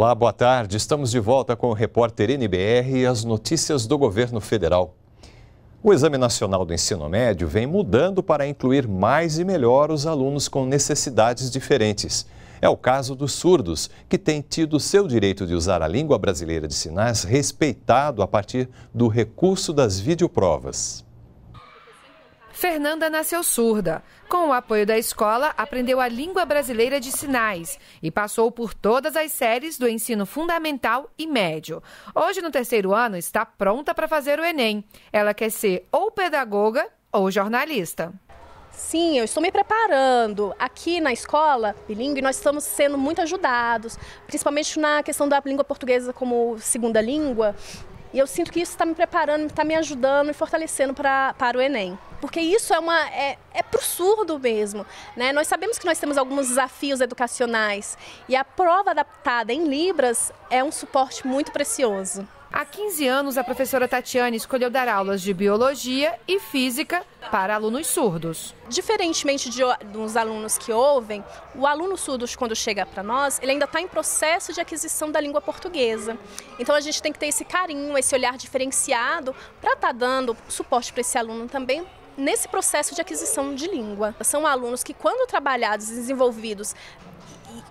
Olá, boa tarde. Estamos de volta com o repórter NBR e as notícias do governo federal. O Exame Nacional do Ensino Médio vem mudando para incluir mais e melhor os alunos com necessidades diferentes. É o caso dos surdos, que têm tido seu direito de usar a língua brasileira de sinais respeitado a partir do recurso das videoprovas. Fernanda nasceu surda. Com o apoio da escola, aprendeu a língua brasileira de sinais e passou por todas as séries do ensino fundamental e médio. Hoje, no terceiro ano, está pronta para fazer o Enem. Ela quer ser ou pedagoga ou jornalista. Sim, eu estou me preparando. Aqui na escola bilingue, nós estamos sendo muito ajudados, principalmente na questão da língua portuguesa como segunda língua. E eu sinto que isso está me preparando, está me ajudando e fortalecendo pra, para o Enem porque isso é, uma, é, é para o surdo mesmo. Né? Nós sabemos que nós temos alguns desafios educacionais e a prova adaptada em Libras é um suporte muito precioso. Há 15 anos, a professora Tatiane escolheu dar aulas de biologia e física para alunos surdos. Diferentemente de, dos alunos que ouvem, o aluno surdo, quando chega para nós, ele ainda está em processo de aquisição da língua portuguesa. Então, a gente tem que ter esse carinho, esse olhar diferenciado para estar tá dando suporte para esse aluno também, nesse processo de aquisição de língua. São alunos que, quando trabalhados e desenvolvidos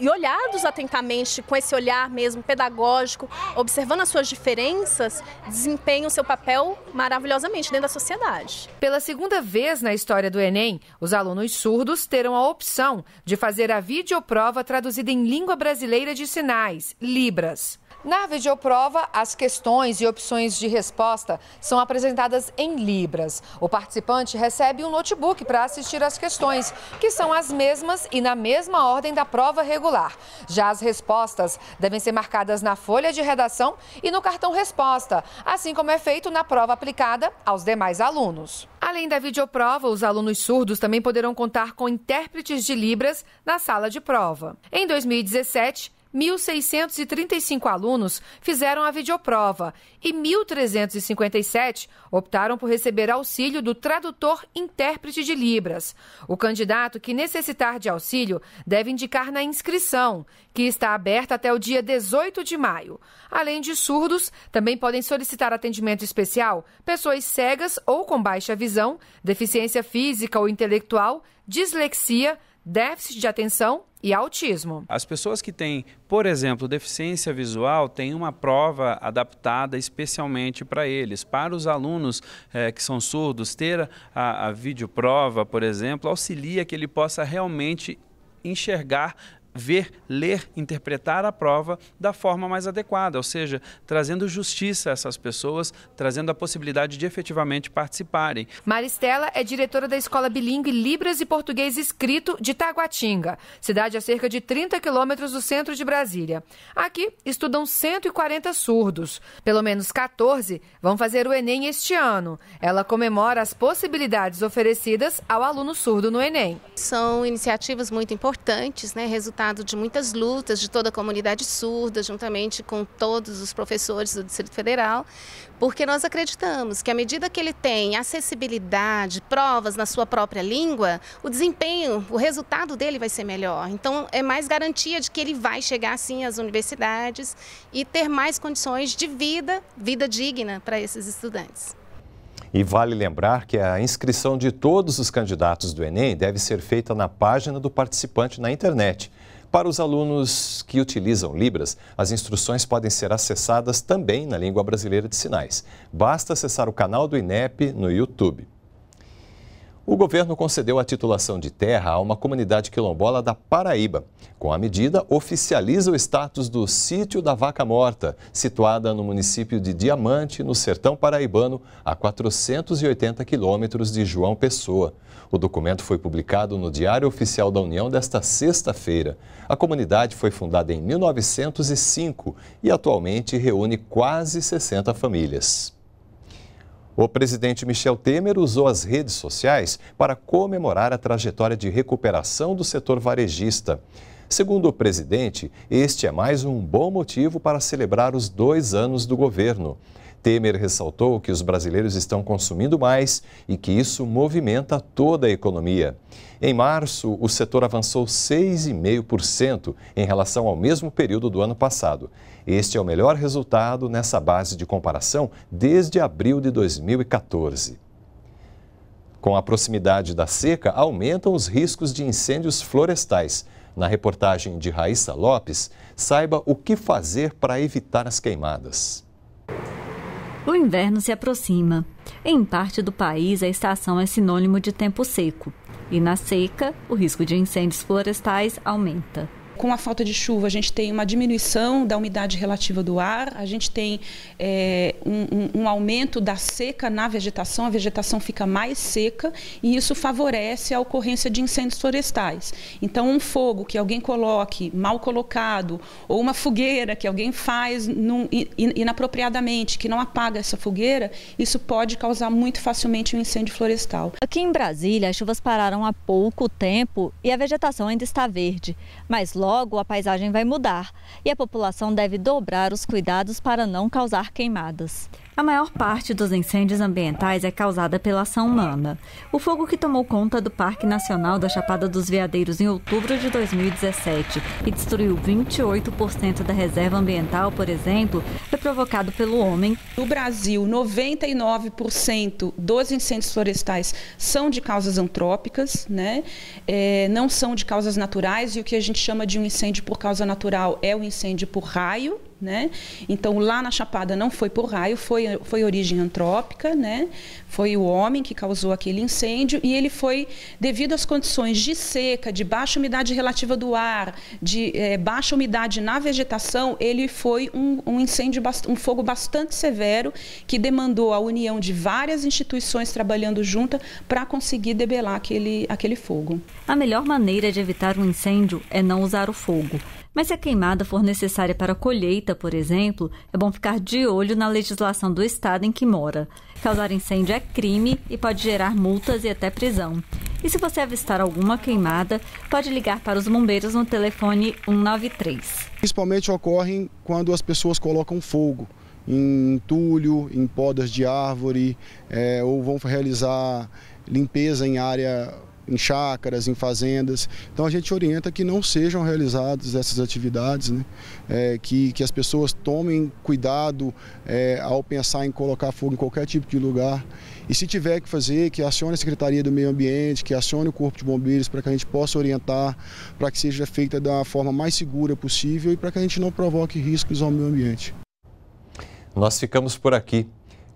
e olhados atentamente, com esse olhar mesmo pedagógico, observando as suas diferenças, desempenham seu papel maravilhosamente dentro da sociedade. Pela segunda vez na história do Enem, os alunos surdos terão a opção de fazer a videoprova traduzida em língua brasileira de sinais, Libras. Na videoprova, as questões e opções de resposta são apresentadas em Libras. O participante recebe um notebook para assistir às questões, que são as mesmas e na mesma ordem da prova regular. Já as respostas devem ser marcadas na folha de redação e no cartão resposta, assim como é feito na prova aplicada aos demais alunos. Além da videoprova, os alunos surdos também poderão contar com intérpretes de Libras na sala de prova. Em 2017, 1.635 alunos fizeram a videoprova e 1.357 optaram por receber auxílio do tradutor-intérprete de Libras. O candidato que necessitar de auxílio deve indicar na inscrição, que está aberta até o dia 18 de maio. Além de surdos, também podem solicitar atendimento especial pessoas cegas ou com baixa visão, deficiência física ou intelectual, dislexia, déficit de atenção e autismo. As pessoas que têm, por exemplo, deficiência visual têm uma prova adaptada especialmente para eles. Para os alunos é, que são surdos, ter a, a videoprova, por exemplo, auxilia que ele possa realmente enxergar ver, ler, interpretar a prova da forma mais adequada, ou seja, trazendo justiça a essas pessoas, trazendo a possibilidade de efetivamente participarem. Maristela é diretora da Escola Bilingue Libras e Português Escrito de Taguatinga, cidade a cerca de 30 quilômetros do centro de Brasília. Aqui estudam 140 surdos. Pelo menos 14 vão fazer o Enem este ano. Ela comemora as possibilidades oferecidas ao aluno surdo no Enem. São iniciativas muito importantes, né? Resultado resultado de muitas lutas de toda a comunidade surda, juntamente com todos os professores do Distrito Federal, porque nós acreditamos que à medida que ele tem acessibilidade, provas na sua própria língua, o desempenho, o resultado dele vai ser melhor. Então é mais garantia de que ele vai chegar sim às universidades e ter mais condições de vida, vida digna para esses estudantes. E vale lembrar que a inscrição de todos os candidatos do Enem deve ser feita na página do participante na internet. Para os alunos que utilizam Libras, as instruções podem ser acessadas também na língua brasileira de sinais. Basta acessar o canal do INEP no YouTube. O governo concedeu a titulação de terra a uma comunidade quilombola da Paraíba. Com a medida, oficializa o status do sítio da Vaca Morta, situada no município de Diamante, no sertão paraibano, a 480 quilômetros de João Pessoa. O documento foi publicado no Diário Oficial da União desta sexta-feira. A comunidade foi fundada em 1905 e atualmente reúne quase 60 famílias. O presidente Michel Temer usou as redes sociais para comemorar a trajetória de recuperação do setor varejista. Segundo o presidente, este é mais um bom motivo para celebrar os dois anos do governo. Temer ressaltou que os brasileiros estão consumindo mais e que isso movimenta toda a economia. Em março, o setor avançou 6,5% em relação ao mesmo período do ano passado. Este é o melhor resultado nessa base de comparação desde abril de 2014. Com a proximidade da seca, aumentam os riscos de incêndios florestais. Na reportagem de Raíssa Lopes, saiba o que fazer para evitar as queimadas. O inverno se aproxima. Em parte do país, a estação é sinônimo de tempo seco, e na seca, o risco de incêndios florestais aumenta. Com a falta de chuva, a gente tem uma diminuição da umidade relativa do ar, a gente tem é, um, um, aumento da seca na vegetação, a vegetação fica mais seca e isso favorece a ocorrência de incêndios florestais. Então, um fogo que alguém coloque mal colocado ou uma fogueira que alguém faz num, inapropriadamente, que não apaga essa fogueira, isso pode causar muito facilmente um incêndio florestal. Aqui em Brasília, as chuvas pararam há pouco tempo e a vegetação ainda está verde, mas logo Logo, a paisagem vai mudar e a população deve dobrar os cuidados para não causar queimadas. A maior parte dos incêndios ambientais é causada pela ação humana. O fogo que tomou conta do Parque Nacional da Chapada dos Veadeiros em outubro de 2017 e destruiu 28% da reserva ambiental, por exemplo, foi é provocado pelo homem. No Brasil, 99% dos incêndios florestais são de causas antrópicas, né? É, não são de causas naturais, e o que a gente chama de um incêndio por causa natural é o um incêndio por raio né? Então lá na Chapada não foi por raio, foi foi origem antrópica, né? Foi o homem que causou aquele incêndio e ele foi devido às condições de seca, de baixa umidade relativa do ar, de é, baixa umidade na vegetação, ele foi um, um incêndio, um fogo bastante severo que demandou a união de várias instituições trabalhando juntas para conseguir debelar aquele aquele fogo. A melhor maneira de evitar um incêndio é não usar o fogo. Mas se a queimada for necessária para a colheita, por exemplo, é bom ficar de olho na legislação do estado em que mora. Causar incêndio é crime e pode gerar multas e até prisão. E se você avistar alguma queimada, pode ligar para os bombeiros no telefone 193. Principalmente ocorrem quando as pessoas colocam fogo em entulho, em podas de árvore, é, ou vão realizar limpeza em área em chácaras, em fazendas. Então a gente orienta que não sejam realizadas essas atividades, né? é, que, que as pessoas tomem cuidado é, ao pensar em colocar fogo em qualquer tipo de lugar. E se tiver que fazer, que acione a Secretaria do Meio Ambiente, que acione o Corpo de Bombeiros para que a gente possa orientar, para que seja feita da forma mais segura possível e para que a gente não provoque riscos ao meio ambiente. Nós ficamos por aqui.